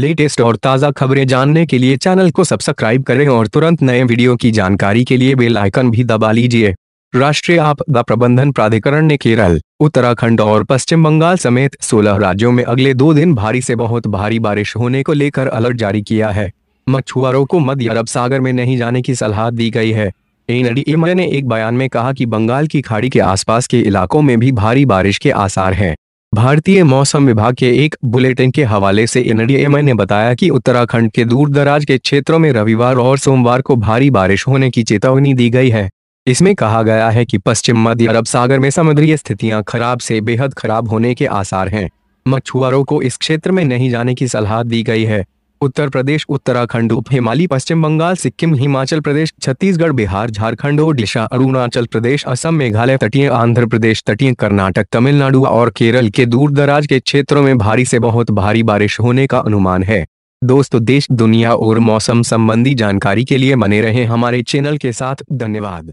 latest और ताज़ा खबरें जानने के लिए चैनल को सब्सक्राइब करें और तुरंत नए वीडियो की जानकारी के लिए बेल आइकन भी दबा लीजिए राष्ट्रीय आपदा प्रबंधन प्राधिकरण ने केरल उत्तराखंड और पश्चिम बंगाल समेत 16 राज्यों में अगले दो दिन भारी से बहुत भारी बारिश होने को लेकर अलर्ट जारी किया है मछुआरों को मध्य अरब सागर में नहीं जाने की सलाह दी गई है डी ने एक बयान में कहा कि बंगाल की खाड़ी के आसपास के इलाकों में भी भारी बारिश के आसार हैं भारतीय मौसम विभाग के एक बुलेटिन के हवाले से एनडीएमआई ने बताया कि उत्तराखंड के दूरदराज के क्षेत्रों में रविवार और सोमवार को भारी बारिश होने की चेतावनी दी गई है इसमें कहा गया है कि पश्चिम मध्य अरब सागर में समुद्री स्थितियां खराब से बेहद खराब होने के आसार हैं मछुआरों को इस क्षेत्र में नहीं जाने की सलाह दी गई है उत्तर प्रदेश उत्तराखंड उप हिमालय पश्चिम बंगाल सिक्किम हिमाचल प्रदेश छत्तीसगढ़ बिहार झारखंड ओडिशा अरुणाचल प्रदेश असम मेघालय तटीय आंध्र प्रदेश तटीय कर्नाटक तमिलनाडु और केरल के दूर दराज के क्षेत्रों में भारी से बहुत भारी बारिश होने का अनुमान है दोस्तों देश दुनिया और मौसम संबंधी जानकारी के लिए बने रहे हमारे चैनल के साथ धन्यवाद